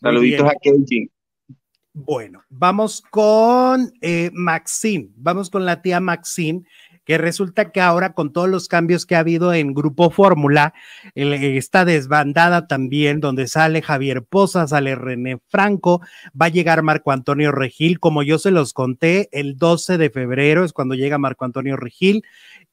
Saluditos a Kenji. Bueno, vamos con eh, Maxine, vamos con la tía Maxine, que resulta que ahora con todos los cambios que ha habido en Grupo Fórmula, está desbandada también, donde sale Javier Poza, sale René Franco, va a llegar Marco Antonio Regil, como yo se los conté, el 12 de febrero es cuando llega Marco Antonio Regil,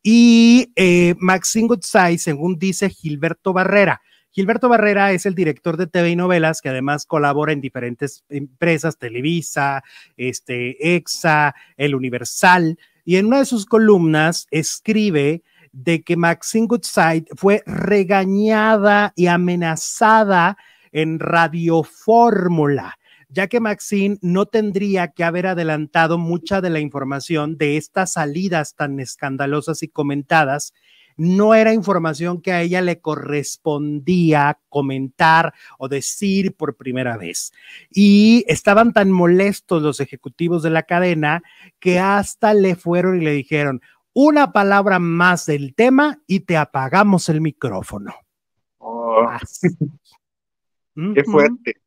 y eh, Maxine según dice Gilberto Barrera. Gilberto Barrera es el director de TV y novelas que además colabora en diferentes empresas, Televisa, este, EXA, El Universal, y en una de sus columnas escribe de que Maxine Goodside fue regañada y amenazada en Radio Fórmula ya que Maxine no tendría que haber adelantado mucha de la información de estas salidas tan escandalosas y comentadas no era información que a ella le correspondía comentar o decir por primera vez. Y estaban tan molestos los ejecutivos de la cadena que hasta le fueron y le dijeron, una palabra más del tema y te apagamos el micrófono. Oh. qué fuerte.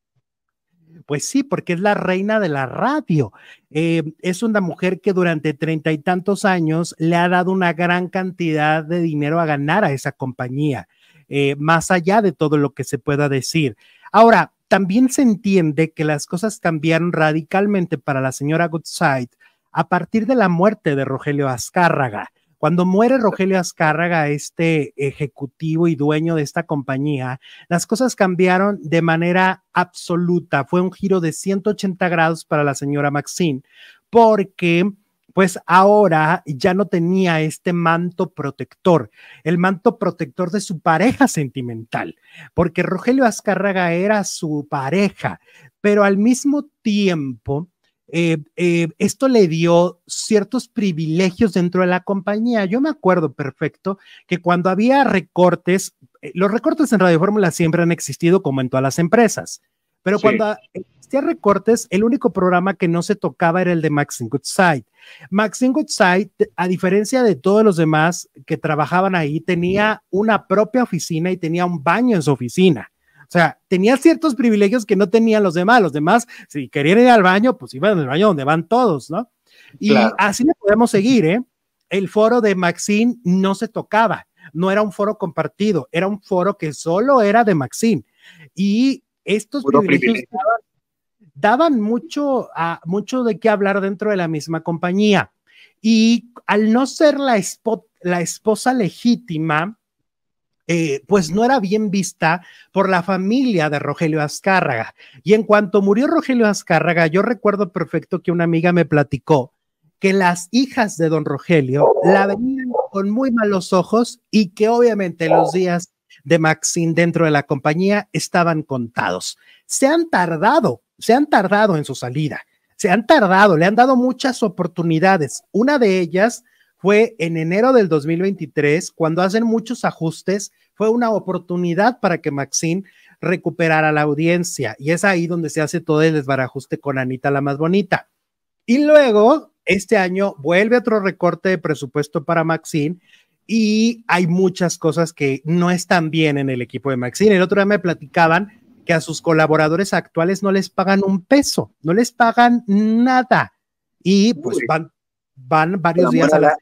Pues sí, porque es la reina de la radio. Eh, es una mujer que durante treinta y tantos años le ha dado una gran cantidad de dinero a ganar a esa compañía, eh, más allá de todo lo que se pueda decir. Ahora, también se entiende que las cosas cambiaron radicalmente para la señora Goodside a partir de la muerte de Rogelio Azcárraga. Cuando muere Rogelio Azcárraga, este ejecutivo y dueño de esta compañía, las cosas cambiaron de manera absoluta. Fue un giro de 180 grados para la señora Maxine, porque pues ahora ya no tenía este manto protector, el manto protector de su pareja sentimental, porque Rogelio Azcárraga era su pareja, pero al mismo tiempo eh, eh, esto le dio ciertos privilegios dentro de la compañía. Yo me acuerdo perfecto que cuando había recortes, eh, los recortes en Radio Fórmula siempre han existido como en todas las empresas, pero cuando existían recortes, el único programa que no se tocaba era el de Maxine Goodside. Maxine Goodside, a diferencia de todos los demás que trabajaban ahí, tenía una propia oficina y tenía un baño en su oficina. O sea, tenía ciertos privilegios que no tenían los demás. Los demás, si querían ir al baño, pues iban al baño donde van todos, ¿no? Y así le podemos seguir, ¿eh? El foro de Maxine no se tocaba, no era un foro compartido, era un foro que solo era de Maxine. Y estos privilegios daban, mucho, ah, mucho de qué hablar dentro de la misma compañía. Y al no ser la esposa legítima, eh, pues no era bien vista por la familia de Rogelio Azcárraga. Y en cuanto murió Rogelio Azcárraga, yo recuerdo perfecto que una amiga me platicó que las hijas de don Rogelio la venían con muy malos ojos y que obviamente los días de Maxine dentro de la compañía estaban contados. Se han tardado, se han tardado en su salida, se han tardado, le han dado muchas oportunidades. Una de ellas fue en enero del 2023, cuando hacen muchos ajustes, fue una oportunidad para que Maxine recuperara la audiencia. Y es ahí donde se hace todo el desbarajuste con Anita la más bonita. Y luego, este año, vuelve otro recorte de presupuesto para Maxine. Y hay muchas cosas que no están bien en el equipo de Maxine. El otro día me platicaban que a sus colaboradores actuales no les pagan un peso, no les pagan nada. Y pues van van varios días a la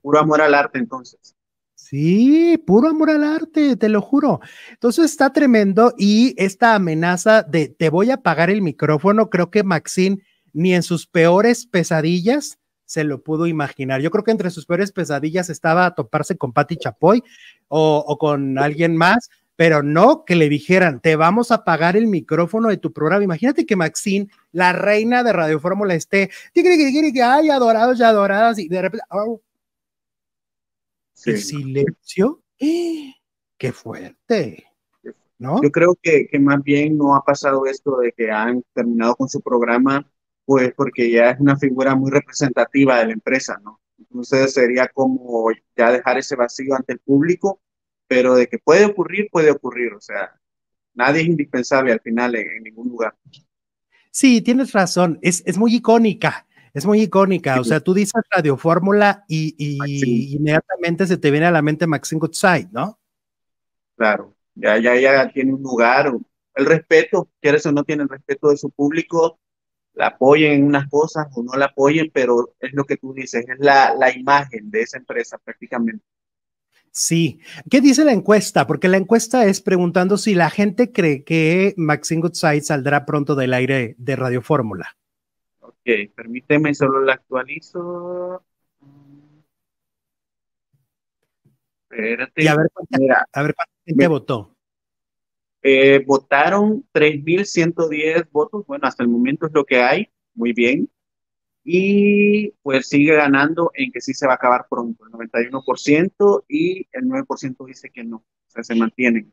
Puro amor al arte, entonces. Sí, puro amor al arte, te lo juro. Entonces está tremendo y esta amenaza de te voy a apagar el micrófono, creo que Maxine ni en sus peores pesadillas se lo pudo imaginar. Yo creo que entre sus peores pesadillas estaba a toparse con Patti Chapoy o con alguien más pero no que le dijeran, te vamos a pagar el micrófono de tu programa. Imagínate que Maxine, la reina de Radio Fórmula, esté, ay, adorados y adoradas, y de repente, oh. silencio, qué fuerte. ¿No? Yo creo que, que, más bien no ha pasado esto de que han terminado con su programa, pues porque ya es una figura muy representativa de la empresa, ¿no? Entonces sería como ya dejar ese vacío ante el público pero de que puede ocurrir, puede ocurrir, o sea, nadie es indispensable al final en, ningún lugar. Sí, tienes razón, es, es muy icónica, es muy icónica, o sea, tú dices Radio Fórmula y, y inmediatamente se te viene a la mente Maxine Goodside, ¿no? Claro, ya, ya, ya tiene un lugar, el respeto, quieres o no tiene el respeto de su público, la apoyen en unas cosas o no la apoyen, pero es lo que tú dices, es la, la imagen de esa empresa prácticamente. Sí. ¿Qué dice la encuesta? Porque la encuesta es preguntando si la gente cree que Maxine Goodside saldrá pronto del aire de Radio Fórmula. Ok, permíteme, solo la actualizo. Espérate. a ver cuánta, votó. Eh, votaron 3.110 votos. Bueno, hasta el momento es lo que hay. Muy bien y pues sigue ganando en que sí se va a acabar pronto, el 91% y el 9% dice que no, o sea, se mantienen.